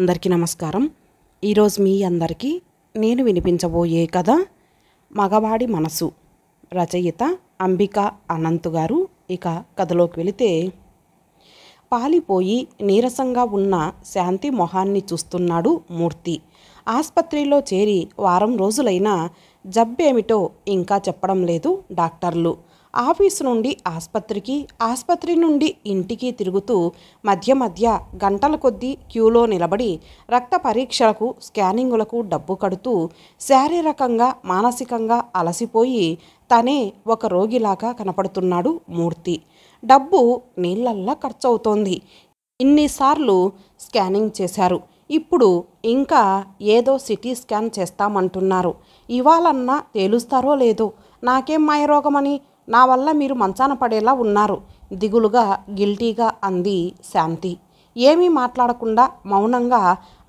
అందరికీ నమస్కారం ఈరోజు మీ అందరికీ నేను వినిపించబోయే కథ మగవాడి మనసు రచయిత అంబిక అనంత్ గారు ఇక కథలోకి వెళితే పాలిపోయి నీరసంగా ఉన్న శాంతి మొహాన్ని చూస్తున్నాడు మూర్తి ఆసుపత్రిలో చేరి వారం రోజులైనా జబ్బేమిటో ఇంకా చెప్పడం లేదు డాక్టర్లు ఆఫీసు నుండి ఆసుపత్రికి ఆసుపత్రి నుండి ఇంటికి తిరుగుతూ మధ్య మధ్య గంటల కొద్దీ క్యూలో నిలబడి రక్త పరీక్షలకు స్కానింగులకు డబ్బు కడుతూ శారీరకంగా మానసికంగా అలసిపోయి తనే ఒక రోగిలాగా కనపడుతున్నాడు మూర్తి డబ్బు నీళ్ళల్లా ఖర్చవుతోంది ఇన్నిసార్లు స్కానింగ్ చేశారు ఇప్పుడు ఇంకా ఏదో సిటీ స్కాన్ చేస్తామంటున్నారు ఇవాళన్నా తేలుస్తారో లేదో నాకేం మాయరోగమని నా వల్ల మీరు మంచాన పడేలా ఉన్నారు దిగులుగా గిల్టీగా అంది శాంతి ఏమీ మాట్లాడకుండా మౌనంగా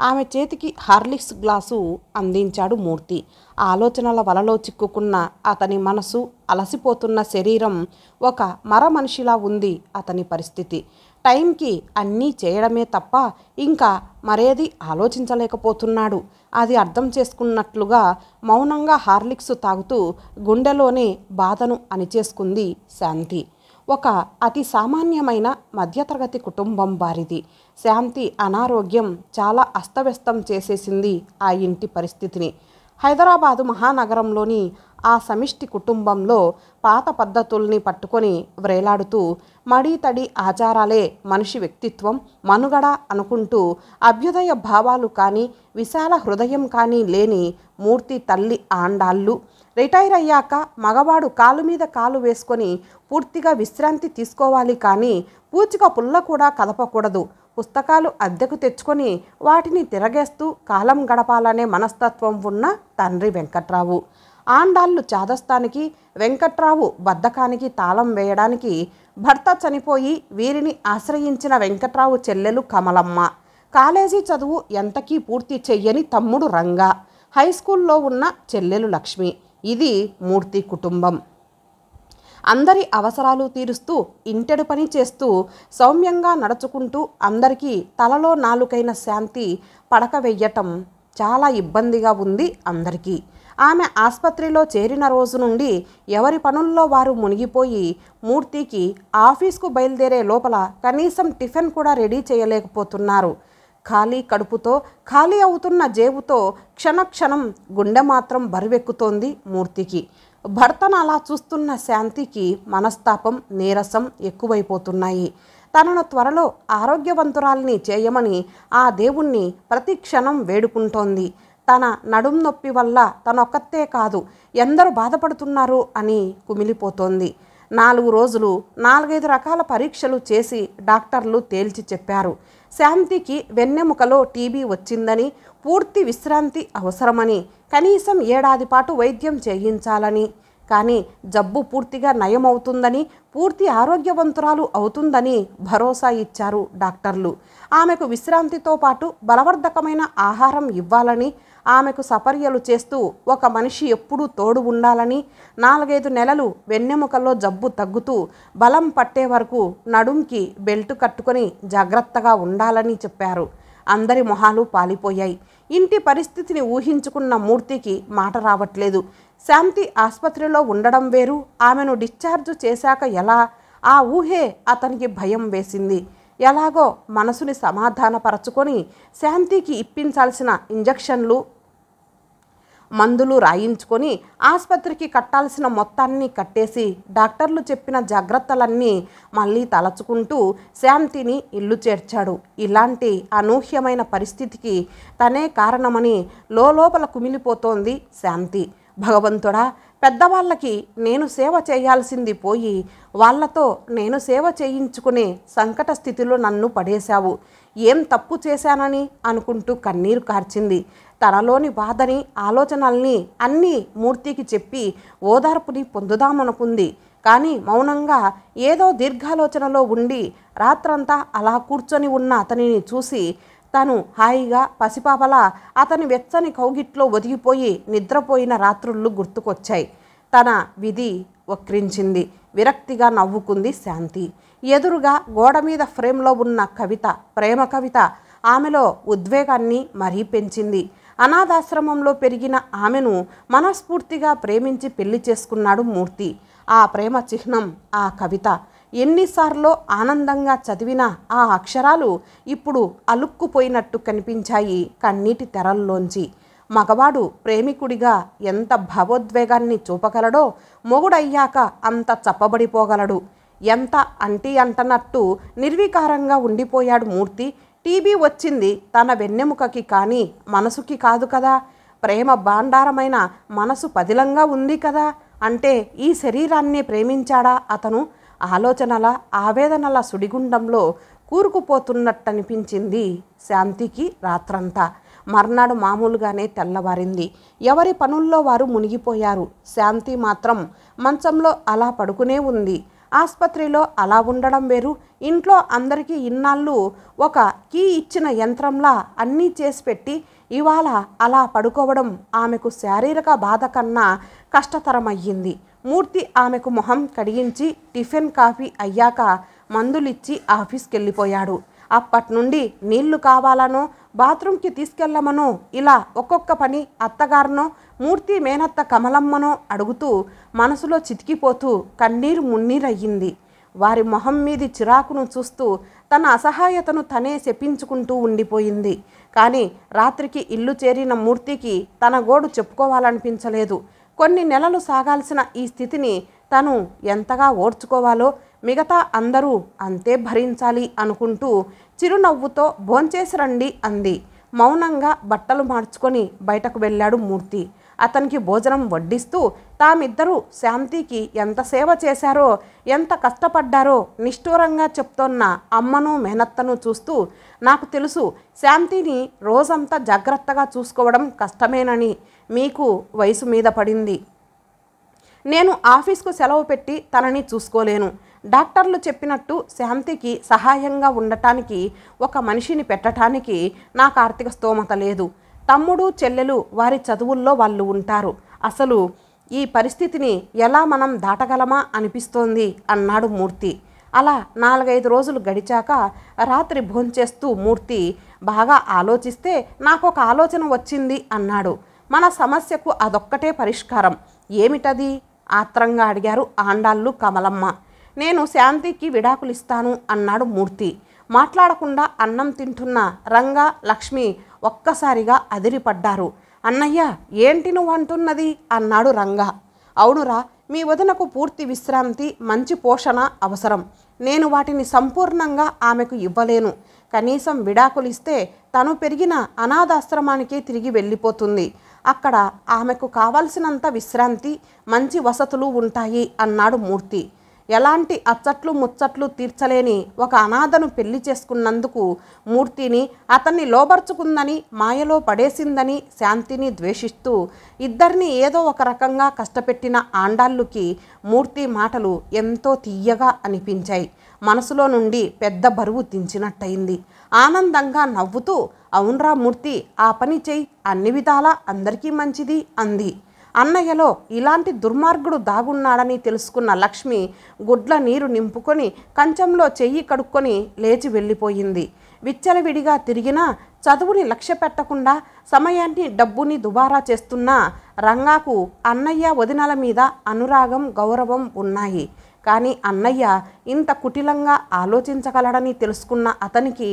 ఆమె చేతికి హార్లిక్స్ గ్లాసు అందించాడు మూర్తి ఆలోచనల వలలో చిక్కుకున్న అతని మనసు అలసిపోతున్న శరీరం ఒక మర మనిషిలా ఉంది అతని పరిస్థితి టైంకి అన్నీ చేయడమే తప్ప ఇంకా మరేది ఆలోచించలేకపోతున్నాడు అది అర్థం చేసుకున్నట్లుగా మౌనంగా హార్లిక్స్ తాగుతూ గుండెలోనే బాధను అణిచేసుకుంది శాంతి ఒక అతి సామాన్యమైన మధ్యతరగతి కుటుంబం వారిది శాంతి అనారోగ్యం చాలా అస్తవ్యస్తం చేసేసింది ఆ ఇంటి పరిస్థితిని హైదరాబాదు మహానగరంలోని ఆ సమిష్టి కుటుంబంలో పాత పద్ధతుల్ని పట్టుకొని వ్రేలాడుతూ మడీతడి ఆచారాలే మనిషి వ్యక్తిత్వం మనుగడ అనుకుంటూ అభ్యుదయ భావాలు కానీ విశాల హృదయం కానీ లేని మూర్తి తల్లి ఆండాళ్ళు రిటైర్ అయ్యాక మగవాడు కాలు మీద కాలు వేసుకొని పూర్తిగా విశ్రాంతి తీసుకోవాలి కానీ పూచిక పుల్ల కూడా కదపకూడదు పుస్తకాలు అద్దెకు తెచ్చుకొని వాటిని తిరగేస్తూ కాలం గడపాలనే మనస్తత్వం ఉన్న తండ్రి వెంకట్రావు ఆండాళ్ళు చాదస్తానికి వెంకట్రావు బద్ధకానికి తాళం వేయడానికి భర్త చనిపోయి వీరిని ఆశ్రయించిన వెంకట్రావు చెల్లెలు కమలమ్మ కాలేజీ చదువు ఎంతకీ పూర్తి చెయ్యని తమ్ముడు రంగా హై స్కూల్లో ఉన్న చెల్లెలు లక్ష్మి ఇది మూర్తి కుటుంబం అందరి అవసరాలు తీరుస్తూ ఇంటెడు పని చేస్తూ సౌమ్యంగా నడుచుకుంటూ అందరికీ తలలో నాలుకైన శాంతి పడక వెయ్యటం చాలా ఇబ్బందిగా ఉంది అందరికీ ఆమె ఆసుపత్రిలో చేరిన రోజు నుండి ఎవరి పనుల్లో వారు మునిగిపోయి మూర్తికి ఆఫీస్కు బయలుదేరే లోపల కనీసం టిఫిన్ కూడా రెడీ చేయలేకపోతున్నారు ఖాళీ కడుపుతో ఖాళీ అవుతున్న జేబుతో క్షణక్షణం గుండె మాత్రం బరువెక్కుతోంది మూర్తికి భర్తను అలా చూస్తున్న శాంతికి మనస్తాపం నీరసం ఎక్కువైపోతున్నాయి తనను త్వరలో ఆరోగ్యవంతురాల్ని చేయమని ఆ దేవుణ్ణి ప్రతి క్షణం వేడుకుంటోంది తన నడుం నొప్పి వల్ల తనొక్కతే కాదు ఎందరు బాధపడుతున్నారు అని కుమిలిపోతోంది నాలుగు రోజులు నాలుగైదు రకాల పరీక్షలు చేసి డాక్టర్లు తేల్చి చెప్పారు శాంతికి వెన్నెముకలో టీబీ వచ్చిందని పూర్తి విశ్రాంతి అవసరమని కనీసం ఏడాది పాటు వైద్యం చేయించాలని కానీ జబ్బు పూర్తిగా నయమవుతుందని పూర్తి ఆరోగ్యవంతురాలు అవుతుందని భరోసా ఇచ్చారు డాక్టర్లు ఆమెకు విశ్రాంతితో పాటు బలవర్ధకమైన ఆహారం ఇవ్వాలని ఆమెకు సపర్యలు చేస్తూ ఒక మనిషి ఎప్పుడూ తోడు ఉండాలని నాలుగైదు నెలలు వెన్నెముకల్లో జబ్బు తగ్గుతూ బలం పట్టే వరకు నడుంకి బెల్ట్ కట్టుకొని జాగ్రత్తగా ఉండాలని చెప్పారు అందరి మొహాలు పాలిపోయాయి ఇంటి పరిస్థితిని ఊహించుకున్న మూర్తికి మాట రావట్లేదు శాంతి ఆసుపత్రిలో ఉండడం వేరు ఆమెను డిశ్చార్జ్ చేశాక ఎలా ఆ ఊహే అతనికి భయం వేసింది ఎలాగో మనసుని సమాధానపరచుకొని శాంతికి ఇప్పించాల్సిన ఇంజక్షన్లు మందులు రాయించుకొని ఆసుపత్రికి కట్టాల్సిన మొత్తాన్ని కట్టేసి డాక్టర్లు చెప్పిన జాగ్రత్తలన్నీ మళ్ళీ తలచుకుంటూ శాంతిని ఇల్లు చేర్చాడు ఇలాంటి అనూహ్యమైన పరిస్థితికి తనే కారణమని లోపల కుమిలిపోతోంది శాంతి భగవంతుడా పెద్దవాళ్ళకి నేను సేవ చేయాల్సింది పోయి వాళ్ళతో నేను సేవ చేయించుకునే సంకట స్థితిలో నన్ను పడేశావు ఏం తప్పు చేశానని అనుకుంటూ కన్నీరు కార్చింది తనలోని బాధని ఆలోచనల్ని అన్నీ మూర్తికి చెప్పి ఓదార్పుని పొందుదామనుకుంది కానీ మౌనంగా ఏదో దీర్ఘాలోచనలో ఉండి రాత్రంతా అలా కూర్చొని ఉన్న అతనిని చూసి తను హాయిగా పసిపాపలా అతని వెచ్చని కౌగిట్లో ఒదిగిపోయి నిద్రపోయిన రాత్రుళ్ళు గుర్తుకొచ్చాయి తన విధి వక్రించింది విరక్తిగా నవ్వుకుంది శాంతి ఎదురుగా గోడ మీద ఫ్రేమ్లో ఉన్న కవిత ప్రేమ కవిత ఆమెలో ఉద్వేగాన్ని మరీ పెంచింది అనాథాశ్రమంలో పెరిగిన ఆమెను మనస్ఫూర్తిగా ప్రేమించి పెళ్లి చేసుకున్నాడు మూర్తి ఆ ప్రేమ చిహ్నం ఆ కవిత ఎన్నిసార్లు ఆనందంగా చదివిన ఆ అక్షరాలు ఇప్పుడు అలుక్కుపోయినట్టు కనిపించాయి కన్నీటి తెరల్లోంచి మగవాడు ప్రేమికుడిగా ఎంత భావోద్వేగాన్ని చూపగలడో మొగుడయ్యాక అంత చప్పబడిపోగలడు ఎంత అంటి అంటనట్టు నిర్వికారంగా ఉండిపోయాడు మూర్తి టీబీ వచ్చింది తన వెన్నెముకకి కానీ మనసుకి కాదు కదా ప్రేమ భాండారమైన మనసు పదిలంగా ఉంది కదా అంటే ఈ శరీరాన్ని ప్రేమించాడా అతను ఆలోచనల ఆవేదనల సుడిగుండంలో కూరుకుపోతున్నట్టనిపించింది శాంతికి రాత్రంతా మర్నాడు మామూలుగానే తెల్లవారింది ఎవరి పనుల్లో వారు మునిగిపోయారు శాంతి మాత్రం మంచంలో అలా పడుకునే ఉంది ఆసుపత్రిలో అలా ఉండడం వేరు ఇంట్లో అందరికీ ఇన్నాళ్ళు ఒక కీ ఇచ్చిన యంత్రంలా అన్నీ చేసి పెట్టి ఇవాళ అలా పడుకోవడం ఆమెకు శారీరక బాధ కన్నా కష్టతరమయ్యింది మూర్తి ఆమెకు మొహం కడిగించి టిఫిన్ కాఫీ అయ్యాక మందులిచ్చి ఆఫీస్కి వెళ్ళిపోయాడు అప్పటి నుండి నీళ్లు కావాలనో బాత్రూమ్కి తీసుకెళ్లమనో ఇలా ఒక్కొక్క పని అత్తగారినో మూర్తి మేనత్త కమలమ్మనో అడుగుతూ మనసులో చితికిపోతూ కన్నీరు మున్నీరయ్యింది వారి మొహం మీది చిరాకును చూస్తూ తన అసహాయతను తనే శపించుకుంటూ ఉండిపోయింది కానీ రాత్రికి ఇల్లు చేరిన మూర్తికి తన గోడు చెప్పుకోవాలనిపించలేదు కొన్ని నెలలు సాగాల్సిన ఈ స్థితిని తను ఎంతగా ఓర్చుకోవాలో మిగతా అందరూ అంతే భరించాలి అనుకుంటూ చిరునవ్వుతో భోంచేసి రండి అంది మౌనంగా బట్టలు మార్చుకొని బయటకు వెళ్ళాడు మూర్తి అతనికి భోజనం వడ్డిస్తూ తామిద్దరూ శాంతికి ఎంత సేవ చేశారో ఎంత కష్టపడ్డారో నిష్ఠూరంగా చెప్తోన్న అమ్మను మెహనత్తను చూస్తూ నాకు తెలుసు శాంతిని రోజంతా జాగ్రత్తగా చూసుకోవడం కష్టమేనని మీకు వయసు మీద పడింది నేను ఆఫీస్కు సెలవు పెట్టి తనని చూసుకోలేను డాక్టర్లు చెప్పినట్టు శాంతికి సహాయంగా ఉండటానికి ఒక మనిషిని పెట్టడానికి నాకు ఆర్థిక స్తోమత లేదు తమ్ముడు చెల్లెలు వారి చదువుల్లో వాళ్ళు ఉంటారు అసలు ఈ పరిస్థితిని ఎలా మనం దాటగలమా అనిపిస్తోంది అన్నాడు మూర్తి అలా నాలుగైదు రోజులు గడిచాక రాత్రి భోంచేస్తూ మూర్తి బాగా ఆలోచిస్తే నాకు ఒక ఆలోచన వచ్చింది అన్నాడు మన సమస్యకు అదొక్కటే పరిష్కారం ఏమిటది ఆత్రంగా అడిగారు ఆండాళ్ళు కమలమ్మ నేను శాంతికి విడాకులు ఇస్తాను అన్నాడు మూర్తి మాట్లాడకుండా అన్నం తింటున్న రంగ లక్ష్మి ఒక్కసారిగా అదిరిపడ్డారు అన్నయ్య ఏంటి నువ్వు అంటున్నది అన్నాడు రంగ అవునురా మీ వదనకు పూర్తి విశ్రాంతి మంచి పోషణ అవసరం నేను వాటిని సంపూర్ణంగా ఆమెకు ఇవ్వలేను కనీసం విడాకులు ఇస్తే తను పెరిగిన అనాథాశ్రమానికే తిరిగి వెళ్ళిపోతుంది అక్కడ ఆమెకు కావలసినంత విశ్రాంతి మంచి వసతులు ఉంటాయి అన్నాడు మూర్తి ఎలాంటి అచ్చట్లు ముచ్చట్లు తీర్చలేని ఒక అనాథను పెళ్లి చేసుకున్నందుకు మూర్తిని అతన్ని లోబర్చుకుందని మాయలో పడేసిందని శాంతిని ద్వేషిస్తూ ఇద్దరిని ఏదో ఒక రకంగా కష్టపెట్టిన ఆండాళ్ళుకి మూర్తి మాటలు ఎంతో తీయగా అనిపించాయి మనసులో నుండి పెద్ద బరువు దించినట్టయింది ఆనందంగా నవ్వుతూ అవునరా మూర్తి ఆ పని చేయి అన్ని విధాలా అందరికీ మంచిది అంది అన్నయ్యలో ఇలాంటి దుర్మార్గుడు దాగున్నాడని తెలుసుకున్న లక్ష్మి గుడ్ల నీరు నింపుకొని కంచంలో చెయ్యి కడుక్కొని లేచి వెళ్ళిపోయింది విచ్చలవిడిగా తిరిగినా చదువుని లక్ష్య పెట్టకుండా సమయాన్ని డబ్బుని దుబారా చేస్తున్న రంగాకు అన్నయ్య వదినల మీద అనురాగం గౌరవం ఉన్నాయి కానీ అన్నయ్య ఇంత కుటిలంగా ఆలోచించగలడని తెలుసుకున్న అతనికి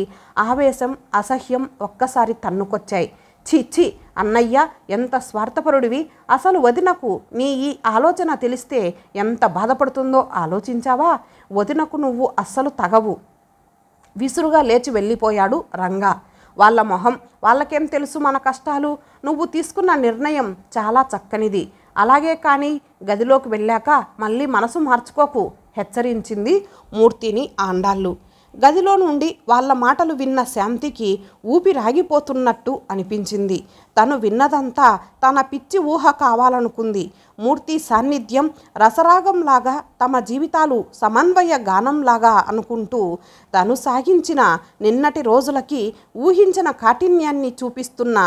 ఆవేశం అసహ్యం ఒక్కసారి తన్నుకొచ్చాయి ఛీ ఛీ అన్నయ్య ఎంత స్వార్థపరుడివి అసలు వదినకు నీ ఈ ఆలోచన తెలిస్తే ఎంత బాధపడుతుందో ఆలోచించావా వదినకు నువ్వు అస్సలు తగవు విసురుగా లేచి వెళ్ళిపోయాడు రంగా వాళ్ళ మొహం వాళ్ళకేం తెలుసు మన కష్టాలు నువ్వు తీసుకున్న నిర్ణయం చాలా చక్కనిది అలాగే కానీ గదిలోకి వెళ్ళాక మళ్ళీ మనసు మార్చుకోకు హెచ్చరించింది మూర్తిని ఆండాళ్ళు గదిలో నుండి వాళ్ళ మాటలు విన్న శాంతికి ఊపిరాగిపోతున్నట్టు అనిపించింది తను విన్నదంతా తన పిచ్చి ఊహ కావాలనుకుంది మూర్తి సాన్నిధ్యం రసరాగంలాగా తమ జీవితాలు సమన్వయ గానంలాగా అనుకుంటూ తను సాగించిన నిన్నటి రోజులకి ఊహించిన కాఠిన్యాన్ని చూపిస్తున్న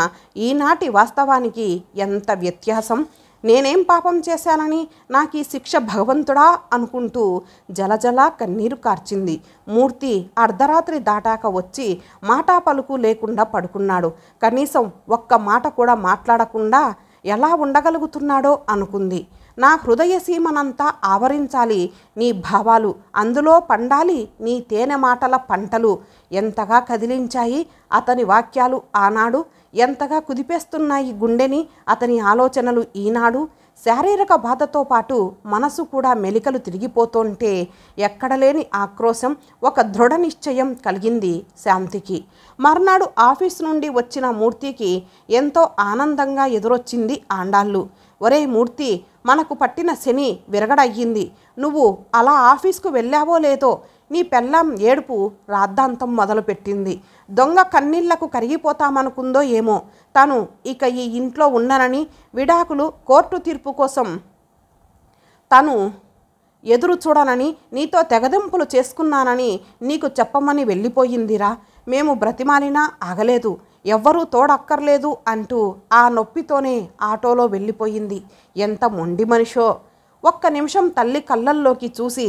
ఈనాటి వాస్తవానికి ఎంత వ్యత్యాసం నేనేం పాపం చేశానని నాకు ఈ శిక్ష భగవంతుడా అనుకుంటూ జలజల కన్నీరు కార్చింది మూర్తి అర్ధరాత్రి దాటాక వచ్చి మాటా పలుకు లేకుండా పడుకున్నాడు కనీసం ఒక్క మాట కూడా మాట్లాడకుండా ఎలా ఉండగలుగుతున్నాడో అనుకుంది నా హృదయ సీమనంతా ఆవరించాలి నీ భావాలు అందులో పండాలి నీ తేనె మాటల పంటలు ఎంతగా కదిలించాయి అతని వాక్యాలు ఆనాడు ఎంతగా కుదిపేస్తున్నాయి గుండెని అతని ఆలోచనలు ఈనాడు శారీరక బాధతో పాటు మనసు కూడా మెలికలు తిరిగిపోతుంటే ఎక్కడలేని ఆక్రోశం ఒక దృఢ నిశ్చయం కలిగింది శాంతికి మర్నాడు ఆఫీస్ నుండి వచ్చిన మూర్తికి ఎంతో ఆనందంగా ఎదురొచ్చింది ఆండాళ్ళు ఒరే మూర్తి మనకు పట్టిన శని విరగడయ్యింది నువ్వు అలా ఆఫీస్కు వెళ్ళావో లేదో నీ పెళ్ళాం ఏడుపు రాద్ధాంతం మొదలుపెట్టింది దొంగ కన్నీళ్లకు కరిగిపోతామనుకుందో ఏమో తను ఇక ఈ ఇంట్లో ఉన్ననని విడాకులు కోర్టు తీర్పు కోసం తను ఎదురు చూడనని నీతో తెగదింపులు చేసుకున్నానని నీకు చెప్పమని వెళ్ళిపోయిందిరా మేము బ్రతిమాలినా ఆగలేదు ఎవ్వరూ తోడక్కర్లేదు అంటూ ఆ నొప్పితోనే ఆటోలో వెళ్ళిపోయింది ఎంత మొండి మనిషో ఒక్క నిమిషం తల్లి కళ్ళల్లోకి చూసి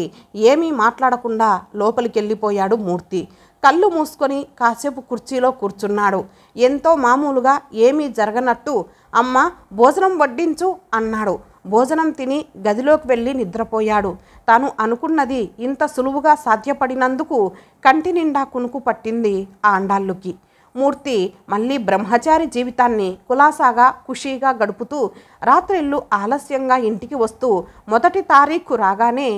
ఏమీ మాట్లాడకుండా లోపలికి వెళ్ళిపోయాడు మూర్తి కళ్ళు మూసుకొని కాసేపు కుర్చీలో కూర్చున్నాడు ఎంతో మామూలుగా ఏమీ జరగనట్టు అమ్మ భోజనం వడ్డించు అన్నాడు భోజనం తిని గదిలోకి వెళ్ళి నిద్రపోయాడు తాను అనుకున్నది ఇంత సులువుగా సాధ్యపడినందుకు కంటి నిండా కునుకు పట్టింది ఆ అండాళ్ళుకి మూర్తి మళ్ళీ బ్రహ్మచారి జీవితాన్ని కులాసాగా ఖుషీగా గడుపుతూ రాత్రిళ్ళు ఆలస్యంగా ఇంటికి వస్తూ మొదటి తారీఖు రాగానే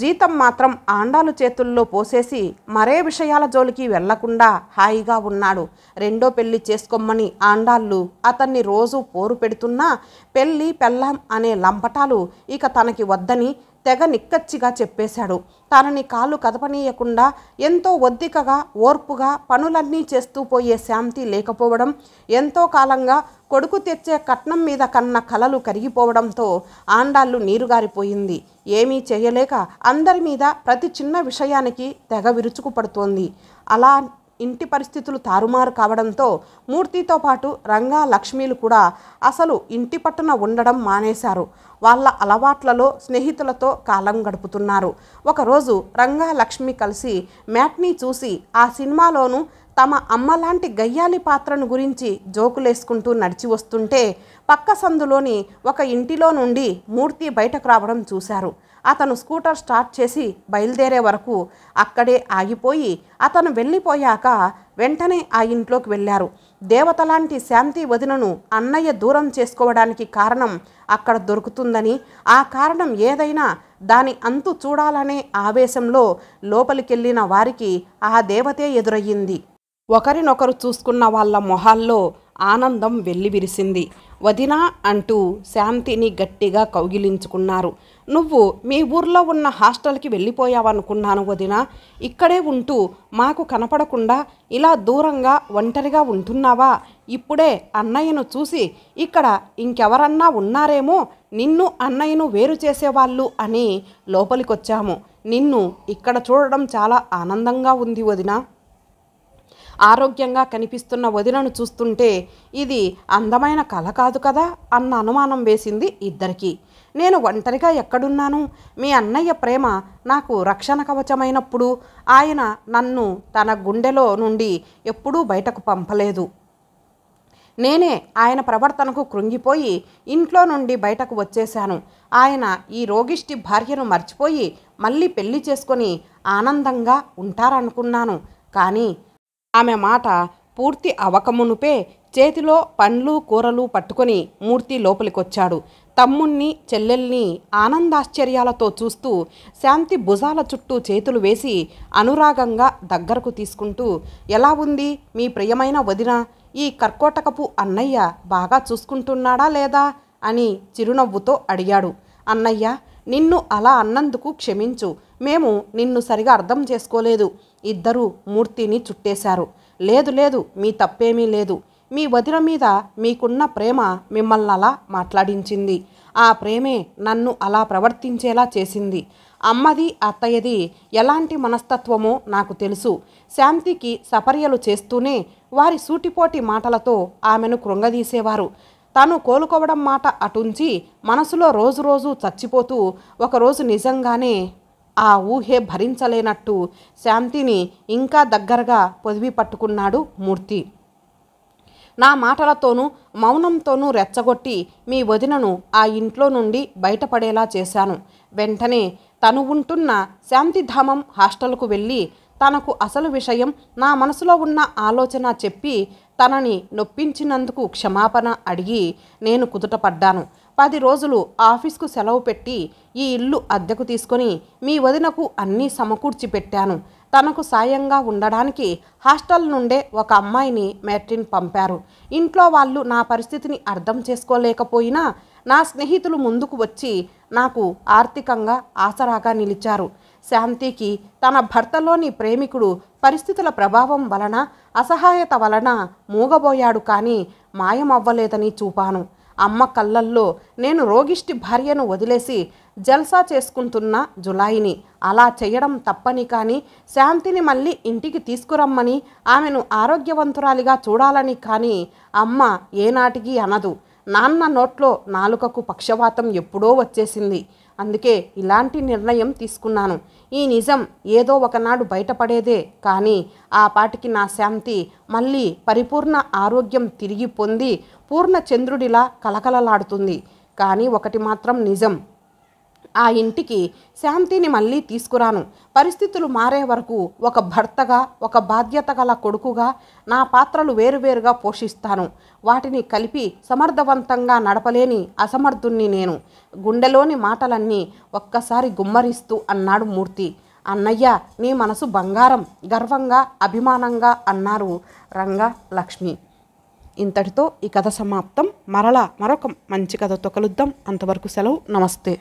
జీతం మాత్రం ఆండాలు చేతుల్లో పోసేసి మరే విషయాల జోలికి వెళ్లకుండా హాయిగా ఉన్నాడు రెండో పెళ్లి చేసుకోమ్మని ఆండాళ్ళు అతన్ని రోజు పోరు పెడుతున్నా పెళ్ళి పెళ్ళాం అనే లంపటాలు ఇక తనకి వద్దని తెగ నిక్కచ్చిగా చెప్పేశాడు తనని కాళ్ళు కదపనీయకుండా ఎంతో ఒద్దికగా ఓర్పుగా పనులన్నీ చేస్తూ పోయే శాంతి లేకపోవడం ఎంతో కాలంగా కొడుకు తెచ్చే కట్నం మీద కన్న కలలు కరిగిపోవడంతో ఆండాళ్ళు నీరుగారిపోయింది ఏమీ చేయలేక అందరి మీద ప్రతి చిన్న విషయానికి తెగ విరుచుకుపడుతోంది అలా ఇంటి పరిస్థితులు తారుమారు కావడంతో మూర్తితో పాటు రంగా లక్ష్మీలు కూడా అసలు ఇంటి పట్టున ఉండడం మానేశారు వాళ్ళ అలవాట్లలో స్నేహితులతో కాలం గడుపుతున్నారు ఒకరోజు రంగా లక్ష్మి కలిసి మ్యాట్ని చూసి ఆ సినిమాలోనూ తమ అమ్మలాంటి గయ్యాలి పాత్రను గురించి జోకులేసుకుంటూ నడిచి వస్తుంటే పక్క సందులోని ఒక ఇంటిలో నుండి మూర్తి బయటకు రావడం చూశారు అతను స్కూటర్ స్టార్ట్ చేసి బయలుదేరే వరకు అక్కడే ఆగిపోయి అతను వెళ్ళిపోయాక వెంటనే ఆ ఇంట్లోకి వెళ్ళారు దేవతలాంటి శాంతి వదినను అన్నయ్య దూరం చేసుకోవడానికి కారణం అక్కడ దొరుకుతుందని ఆ కారణం ఏదైనా దాని అంతు చూడాలనే ఆవేశంలో లోపలికెళ్ళిన వారికి ఆ దేవతే ఎదురయ్యింది ఒకరినొకరు చూసుకున్న వాళ్ళ మొహాల్లో ఆనందం వెల్లివిరిసింది వదినా అంటూ శాంతిని గట్టిగా కౌగిలించుకున్నారు నువ్వు మీ ఊర్లో ఉన్న హాస్టల్కి వెళ్ళిపోయావనుకున్నాను వదిన ఇక్కడే ఉంటూ మాకు కనపడకుండా ఇలా దూరంగా ఒంటరిగా ఉంటున్నావా ఇప్పుడే అన్నయ్యను చూసి ఇక్కడ ఇంకెవరన్నా ఉన్నారేమో నిన్ను అన్నయ్యను వేరు చేసేవాళ్ళు అని లోపలికొచ్చాము నిన్ను ఇక్కడ చూడడం చాలా ఆనందంగా ఉంది వదినా ఆరోగ్యంగా కనిపిస్తున్న వదినను చూస్తుంటే ఇది అందమైన కళ కాదు కదా అన్న అనుమానం వేసింది ఇద్దరికీ నేను ఒంటరిగా ఎక్కడున్నాను మీ అన్నయ్య ప్రేమ నాకు రక్షణ కవచమైనప్పుడు ఆయన నన్ను తన గుండెలో నుండి ఎప్పుడూ బయటకు పంపలేదు నేనే ఆయన ప్రవర్తనకు కృంగిపోయి ఇంట్లో నుండి బయటకు వచ్చేశాను ఆయన ఈ రోగిష్టి భార్యను మర్చిపోయి మళ్ళీ పెళ్లి చేసుకొని ఆనందంగా ఉంటారనుకున్నాను కానీ ఆమె మాట పూర్తి అవకమునుపే చేతిలో పండ్లు కూరలు పట్టుకొని మూర్తి లోపలికొచ్చాడు తమ్ముణ్ణి చెల్లెల్ని ఆనందాశ్చర్యాలతో చూస్తూ శాంతి భుజాల చుట్టూ చేతులు వేసి అనురాగంగా దగ్గరకు తీసుకుంటూ ఎలా ఉంది మీ ప్రియమైన వదిన ఈ కర్కోటకపు అన్నయ్య బాగా చూసుకుంటున్నాడా లేదా అని చిరునవ్వుతో అడిగాడు అన్నయ్య నిన్ను అలా అన్నందుకు క్షమించు మేము నిన్ను సరిగా అర్థం చేసుకోలేదు ఇద్దరూ మూర్తిని చుట్టేశారు లేదు లేదు మీ తప్పేమీ లేదు మీ వదిన మీద మీకున్న ప్రేమ మిమ్మల్ని అలా మాట్లాడించింది ఆ ప్రేమే నన్ను అలా ప్రవర్తించేలా చేసింది అమ్మది అత్తయ్యది ఎలాంటి మనస్తత్వమో నాకు తెలుసు శాంతికి సపర్యలు చేస్తూనే వారి సూటిపోటి మాటలతో ఆమెను కృంగదీసేవారు తాను కోలుకోవడం మాట అటుంచి మనసులో రోజు రోజు చచ్చిపోతూ ఒకరోజు నిజంగానే ఆ ఊహే భరించలేనట్టు శాంతిని ఇంకా దగ్గరగా పొదివి పట్టుకున్నాడు మూర్తి నా మాటలతోనూ మౌనంతోనూ రెచ్చగొట్టి మీ వదినను ఆ ఇంట్లో నుండి బయటపడేలా చేశాను వెంటనే తను ఉంటున్న శాంతిధామం హాస్టల్కు వెళ్ళి తనకు అసలు విషయం నా మనసులో ఉన్న ఆలోచన చెప్పి తనని నొప్పించినందుకు క్షమాపణ అడిగి నేను కుదుటపడ్డాను పది రోజులు ఆఫీస్కు సెలవు పెట్టి ఈ ఇల్లు అద్దెకు తీసుకొని మీ వదినకు అన్నీ సమకూర్చి పెట్టాను తనకు సాయంగా ఉండడానికి హాస్టల్ నుండే ఒక అమ్మాయిని మ్యాట్రిన్ పంపారు ఇంట్లో వాళ్ళు నా పరిస్థితిని అర్థం చేసుకోలేకపోయినా నా స్నేహితులు ముందుకు వచ్చి నాకు ఆర్థికంగా ఆసరాగా నిలిచారు శాంతికి తన భర్తలోని ప్రేమికుడు పరిస్థితుల ప్రభావం వలన అసహాయత వలన మూగబోయాడు కానీ మాయమవ్వలేదని చూపాను అమ్మ కళ్ళల్లో నేను రోగిష్టి భార్యను వదిలేసి జల్సా చేసుకుంటున్న జులాయిని అలా చేయడం తప్పని కానీ శాంతిని మళ్ళీ ఇంటికి తీసుకురమ్మని ఆమెను ఆరోగ్యవంతురాలిగా చూడాలని కానీ అమ్మ ఏనాటికి అనదు నాన్న నోట్లో నాలుకకు పక్షవాతం ఎప్పుడో వచ్చేసింది అందుకే ఇలాంటి నిర్ణయం తీసుకున్నాను ఈ నిజం ఏదో ఒకనాడు బయటపడేదే కానీ ఆ పాటికి నా శాంతి మళ్ళీ పరిపూర్ణ ఆరోగ్యం తిరిగి పొంది పూర్ణచంద్రుడిలా కలకలలాడుతుంది కానీ ఒకటి మాత్రం నిజం ఆ ఇంటికి శాంతిని మళ్ళీ తీసుకురాను పరిస్థితులు మారే వరకు ఒక భర్తగా ఒక బాధ్యత గల కొడుకుగా నా పాత్రలు వేరువేరుగా పోషిస్తాను వాటిని కలిపి సమర్థవంతంగా నడపలేని అసమర్థుణ్ణి నేను గుండెలోని మాటలన్నీ ఒక్కసారి గుమ్మరిస్తూ అన్నాడు మూర్తి అన్నయ్య నీ మనసు బంగారం గర్వంగా అభిమానంగా అన్నారు రంగ లక్ష్మి ఇంతటితో ఈ కథ సమాప్తం మరలా మరొక మంచి కథతో కలుద్దాం అంతవరకు సెలవు నమస్తే